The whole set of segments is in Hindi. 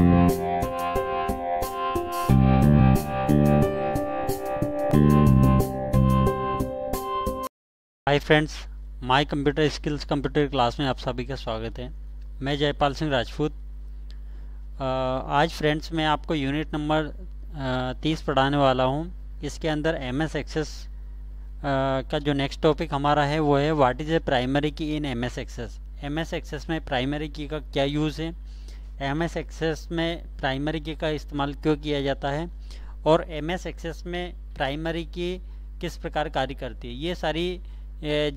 hi friends my computer skills computer class में आप सभी का स्वागत है मैं जयपाल सिंह राजपूत आज फ्रेंड्स मैं आपको यूनिट नंबर तीस पढ़ाने वाला हूँ इसके अंदर एम एस एक्सेस का जो नेक्स्ट टॉपिक हमारा है वो है what is a primary key in MS S MS एम एस एक्सेस में प्राइमरी की का क्या यूज़ है एम एस एक्सेस में प्राइमरी की का इस्तेमाल क्यों किया जाता है और एम एस एक्सेस में प्राइमरी की किस प्रकार कार्य करती है ये सारी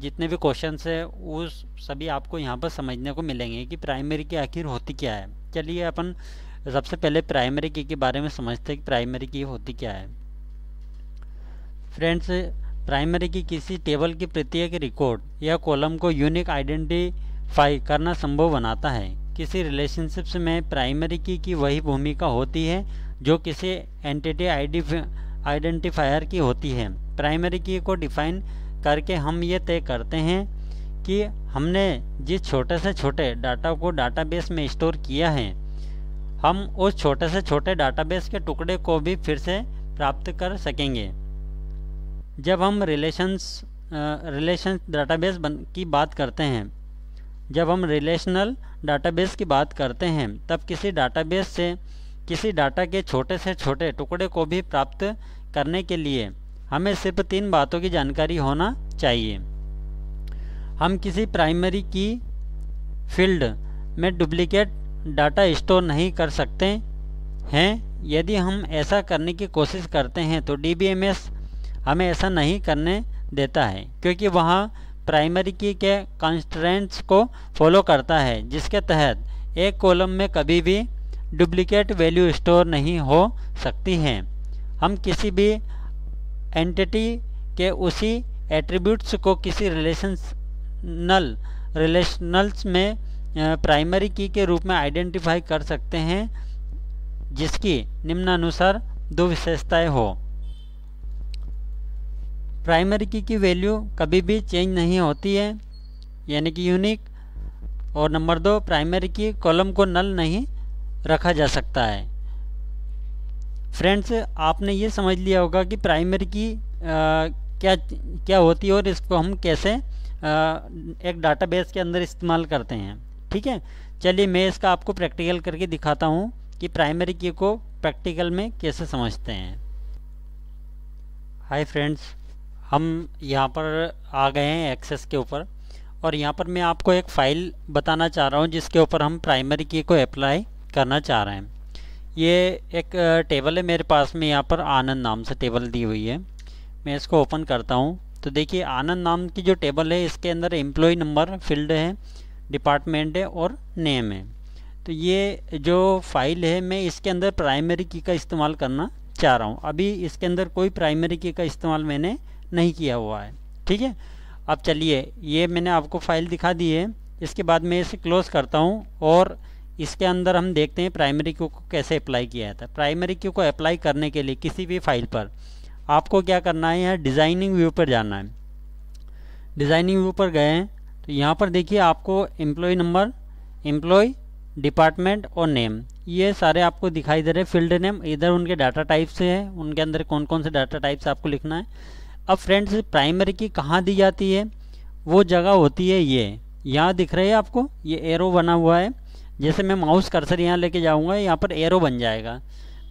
जितने भी क्वेश्चन हैं उस सभी आपको यहाँ पर समझने को मिलेंगे कि प्राइमरी की आखिर होती क्या है चलिए अपन सबसे पहले प्राइमरी की के बारे में समझते हैं कि प्राइमरी की होती क्या है फ्रेंड्स प्राइमरी की किसी टेबल की प्रत्येक रिकॉर्ड या कॉलम को यूनिक आइडेंटिफाई करना संभव बनाता है किसी रिलेशनशिप्स में प्राइमरी की की वही भूमिका होती है जो किसी एंटिटी आइडेंटिफायर की होती है प्राइमरी की को डिफाइन करके हम ये तय करते हैं कि हमने जिस छोटे से छोटे डाटा को डाटाबेस में स्टोर किया है हम उस छोटे से छोटे डाटाबेस के टुकड़े को भी फिर से प्राप्त कर सकेंगे जब हम रिलेशंस रिलेशन डाटाबेस की बात करते हैं जब हम रिलेशनल डाटाबेस की बात करते हैं तब किसी डाटाबेस से किसी डाटा के छोटे से छोटे टुकड़े को भी प्राप्त करने के लिए हमें सिर्फ तीन बातों की जानकारी होना चाहिए हम किसी प्राइमरी की फील्ड में डुप्लिकेट डाटा स्टोर नहीं कर सकते हैं यदि हम ऐसा करने की कोशिश करते हैं तो डी हमें ऐसा नहीं करने देता है क्योंकि वहाँ प्राइमरी की के कंस्ट्रेंट्स को फॉलो करता है जिसके तहत एक कॉलम में कभी भी डुप्लीकेट वैल्यू स्टोर नहीं हो सकती हैं हम किसी भी एंटिटी के उसी एट्रीब्यूट्स को किसी रिलेशनल रिलेशनल्स में प्राइमरी की के रूप में आइडेंटिफाई कर सकते हैं जिसकी निम्नानुसार दो विशेषताएं हो प्राइमरी की की वैल्यू कभी भी चेंज नहीं होती है यानी कि यूनिक और नंबर दो प्राइमरी की कॉलम को नल नहीं रखा जा सकता है फ्रेंड्स आपने ये समझ लिया होगा कि प्राइमरी की आ, क्या क्या होती है और इसको हम कैसे आ, एक डाटाबेस के अंदर इस्तेमाल करते हैं ठीक है चलिए मैं इसका आपको प्रैक्टिकल करके दिखाता हूँ कि प्राइमरी की को प्रैक्टिकल में कैसे समझते हैं हाय फ्रेंड्स हम यहाँ पर आ गए हैं एक्सेस के ऊपर और यहाँ पर मैं आपको एक फ़ाइल बताना चाह रहा हूँ जिसके ऊपर हम प्राइमरी की को अप्लाई करना चाह रहे हैं ये एक टेबल है मेरे पास में यहाँ पर आनंद नाम से टेबल दी हुई है मैं इसको ओपन करता हूँ तो देखिए आनंद नाम की जो टेबल है इसके अंदर एम्प्लॉय नंबर फील्ड है डिपार्टमेंट है और नेम है तो ये जो फाइल है मैं इसके अंदर प्राइमरी की का इस्तेमाल करना चाह रहा हूँ अभी इसके अंदर कोई प्राइमरी की का इस्तेमाल मैंने नहीं किया हुआ है ठीक है अब चलिए ये मैंने आपको फाइल दिखा दी है इसके बाद मैं इसे क्लोज करता हूँ और इसके अंदर हम देखते हैं प्राइमरी क्यू को कैसे अप्लाई किया जाता है प्राइमरी क्यू को अप्लाई करने के लिए किसी भी फाइल पर आपको क्या करना है यहाँ डिज़ाइनिंग व्यू पर जाना है डिज़ाइनिंग व्यू पर गए हैं तो यहाँ पर देखिए आपको एम्प्लॉय नंबर एम्प्लॉय डिपार्टमेंट और नेम ये सारे आपको दिखाई दे रहे फील्ड नेम इधर उनके डाटा टाइप्स हैं उनके अंदर कौन कौन से डाटा टाइप्स आपको लिखना है अब फ्रेंड्स प्राइमरी की कहाँ दी जाती है वो जगह होती है ये यहाँ दिख रहा है आपको ये एरो बना हुआ है जैसे मैं माउस कर्सर यहाँ लेके जाऊँगा यहाँ पर एरो बन जाएगा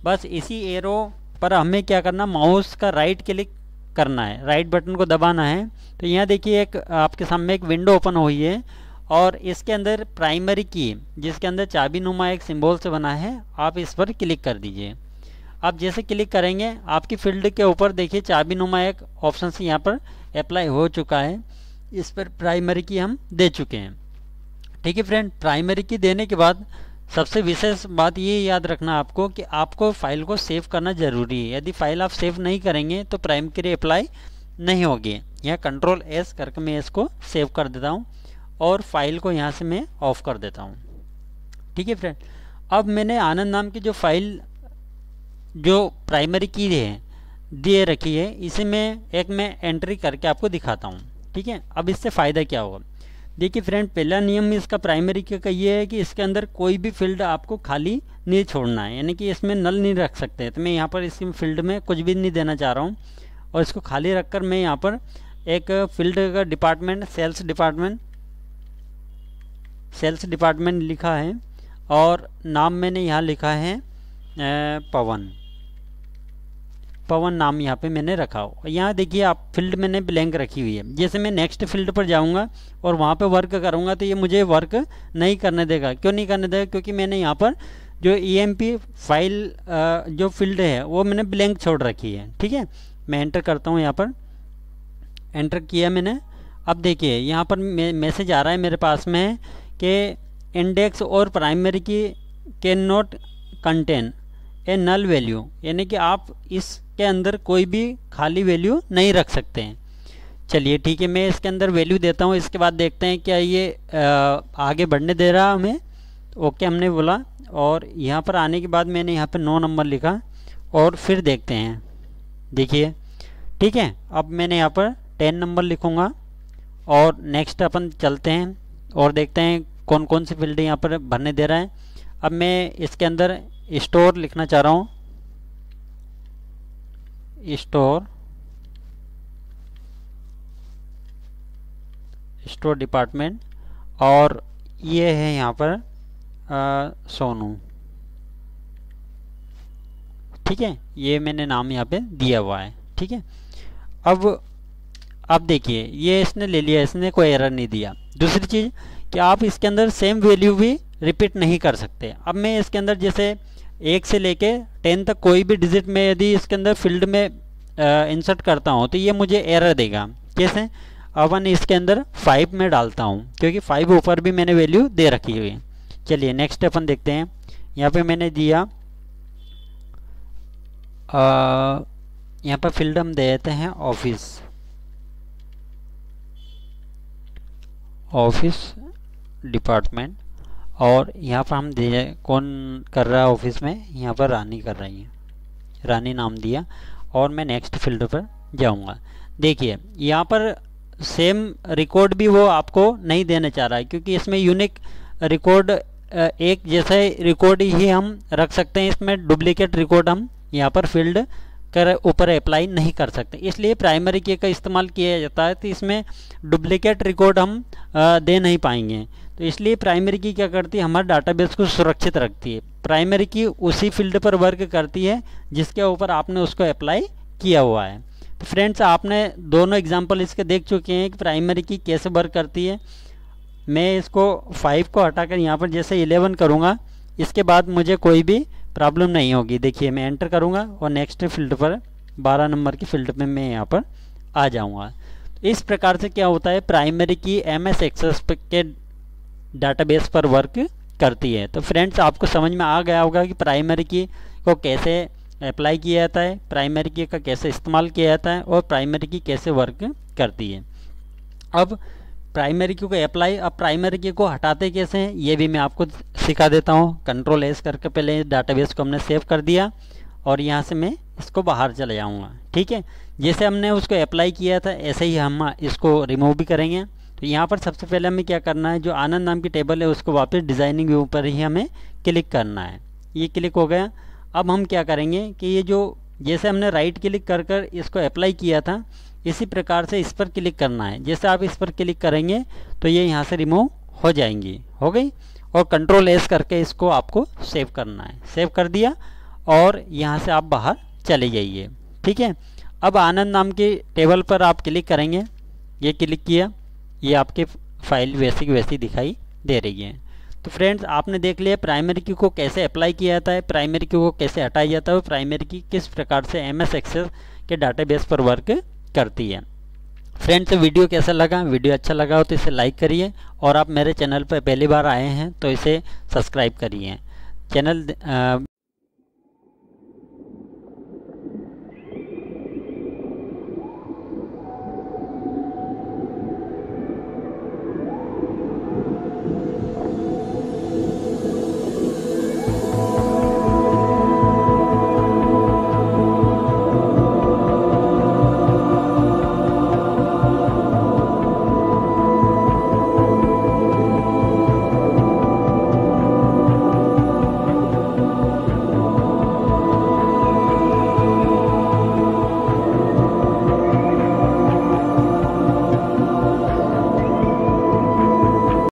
बस इसी एरो पर हमें क्या करना माउस का राइट क्लिक करना है राइट बटन को दबाना है तो यहाँ देखिए एक आपके सामने एक विंडो ओपन हुई है और इसके अंदर प्राइमरी की जिसके अंदर चाबी नुमा एक सिंबल से बना है आप इस पर क्लिक कर दीजिए आप जैसे क्लिक करेंगे आपकी फील्ड के ऊपर देखिए चाबी नुमा एक ऑप्शन से यहाँ पर अप्लाई हो चुका है इस पर प्राइमरी की हम दे चुके हैं ठीक है फ्रेंड प्राइमरी की देने के बाद सबसे विशेष बात ये याद रखना आपको कि आपको फाइल को सेव करना ज़रूरी है यदि फाइल आप सेव नहीं करेंगे तो प्राइम के लिए अप्लाई नहीं होगी यहाँ कंट्रोल एस करके मैं इसको सेव कर देता हूँ और फाइल को यहाँ से मैं ऑफ कर देता हूँ ठीक है फ्रेंड अब मैंने आनंद नाम की जो फाइल जो प्राइमरी की है दे रखी है इसे मैं एक मैं एंट्री करके आपको दिखाता हूँ ठीक है अब इससे फ़ायदा क्या होगा देखिए फ्रेंड पहला नियम इसका प्राइमरी का ये है कि इसके अंदर कोई भी फील्ड आपको खाली नहीं छोड़ना है यानी कि इसमें नल नहीं रख सकते तो मैं यहाँ पर इस फील्ड में कुछ भी नहीं देना चाह रहा हूँ और इसको खाली रख कर मैं यहाँ पर एक फील्ड का department sales department sales department लिखा है और नाम मैंने यहाँ लिखा है पवन पवन नाम यहाँ पे मैंने रखा हो यहाँ देखिए आप फील्ड मैंने ब्लैंक रखी हुई है जैसे मैं नेक्स्ट फील्ड पर जाऊँगा और वहाँ पे वर्क करूँगा तो ये मुझे वर्क नहीं करने देगा क्यों नहीं करने देगा क्योंकि मैंने यहाँ पर जो ई e फाइल जो फील्ड है वो मैंने ब्लैंक छोड़ रखी है ठीक है मैं एंटर करता हूँ यहाँ पर एंटर किया मैंने अब देखिए यहाँ पर मैसेज आ रहा है मेरे पास में कि इंडेक्स और primary key can not contain a null value यानी कि आप इसके अंदर कोई भी खाली वैल्यू नहीं रख सकते हैं चलिए ठीक है मैं इसके अंदर वैल्यू देता हूँ इसके बाद देखते हैं क्या ये आगे बढ़ने दे रहा हमें ओके हमने बोला और यहाँ पर आने के बाद मैंने यहाँ पर नौ नंबर लिखा और फिर देखते हैं देखिए ठीक है अब मैंने यहाँ पर टेन नंबर लिखूँगा और नेक्स्ट अपन चलते हैं और देखते हैं कौन कौन सी फील्ड यहाँ पर भरने दे रहा है अब मैं इसके अंदर स्टोर लिखना चाह रहा हूँ स्टोर स्टोर डिपार्टमेंट और ये है यहाँ पर सोनू ठीक है ये मैंने नाम यहाँ पे दिया हुआ है ठीक है अब अब देखिए ये इसने ले लिया इसने कोई एरर नहीं दिया दूसरी चीज़ कि आप इसके अंदर सेम वैल्यू भी रिपीट नहीं कर सकते अब मैं इसके अंदर जैसे एक से लेके टेन तक कोई भी डिजिट में यदि इसके अंदर फील्ड में इंसर्ट करता हूँ तो ये मुझे एरर देगा कैसे अवन इसके अंदर फाइव में डालता हूँ क्योंकि फाइव ऊपर भी मैंने वैल्यू दे रखी हुई चलिए नेक्स्ट अपन देखते हैं यहाँ पे मैंने दिया यहाँ पर फील्ड हम देते हैं ऑफिस ऑफिस डिपार्टमेंट और यहाँ पर हम दे कौन कर रहा है ऑफिस में यहाँ पर रानी कर रही है रानी नाम दिया और मैं नेक्स्ट फील्ड पर जाऊँगा देखिए यहाँ पर सेम रिकॉर्ड भी वो आपको नहीं देना चाह रहा है क्योंकि इसमें यूनिक रिकॉर्ड एक जैसे रिकॉर्ड ही हम रख सकते हैं इसमें डुप्लीकेट रिकॉर्ड हम यहाँ पर फील्ड कर ऊपर अप्लाई नहीं कर सकते इसलिए प्राइमरी के का इस्तेमाल किया जाता है तो इसमें डुप्लीकेट रिकॉर्ड हम दे नहीं पाएंगे तो इसलिए प्राइमरी की क्या करती है हमारे डाटाबेस को सुरक्षित रखती है प्राइमरी की उसी फील्ड पर वर्क करती है जिसके ऊपर आपने उसको अप्लाई किया हुआ है तो फ्रेंड्स आपने दोनों एग्जाम्पल इसके देख चुके हैं कि प्राइमरी की कैसे वर्क करती है मैं इसको फाइव को हटाकर यहाँ पर जैसे इलेवन करूँगा इसके बाद मुझे कोई भी प्रॉब्लम नहीं होगी देखिए मैं एंटर करूँगा और नेक्स्ट फील्ड पर बारह नंबर की फील्ड में मैं यहाँ पर आ जाऊँगा इस प्रकार से क्या होता है प्राइमरी की एम एस एक्सेस के डाटाबेस पर वर्क करती है तो फ्रेंड्स आपको समझ में आ गया होगा कि प्राइमरी की को कैसे अप्लाई किया जाता है प्राइमरी की का कैसे इस्तेमाल किया जाता है और प्राइमरी की कैसे वर्क करती है अब प्राइमरी की को अप्लाई अब प्राइमरी की को हटाते कैसे हैं ये भी मैं आपको सिखा देता हूँ कंट्रोल एस करके पहले डाटाबेस को हमने सेव कर दिया और यहाँ से मैं इसको बाहर चले जाऊँगा ठीक है जैसे हमने उसको अप्लाई किया था ऐसे ही हम इसको रिमूव भी करेंगे तो यहाँ पर सबसे पहले हमें क्या करना है जो आनंद नाम की टेबल है उसको वापस डिज़ाइनिंग व्यू पर ही हमें क्लिक करना है ये क्लिक हो गया अब हम क्या करेंगे कि ये जो जैसे हमने राइट क्लिक कर कर इसको अप्लाई किया था इसी प्रकार से इस पर क्लिक करना है जैसे आप इस पर क्लिक करेंगे तो ये यहाँ से रिमूव हो जाएंगी हो गई और कंट्रोल एस करके इसको आपको सेव करना है सेव कर दिया और यहाँ से आप बाहर चले जाइए ठीक है अब आनंद नाम के टेबल पर आप क्लिक करेंगे ये क्लिक किया ये आपके फाइल वैसी की वैसी दिखाई दे रही है तो फ्रेंड्स आपने देख लिया प्राइमरी की को कैसे अप्लाई किया जाता है प्राइमरी की को कैसे हटाया जाता है प्राइमरी की किस प्रकार से एम एस एक्सेस के डाटाबेस पर वर्क करती है फ्रेंड्स वीडियो कैसा लगा वीडियो अच्छा लगा हो तो इसे लाइक करिए और आप मेरे चैनल पर पहली बार आए हैं तो इसे सब्सक्राइब करिए चैनल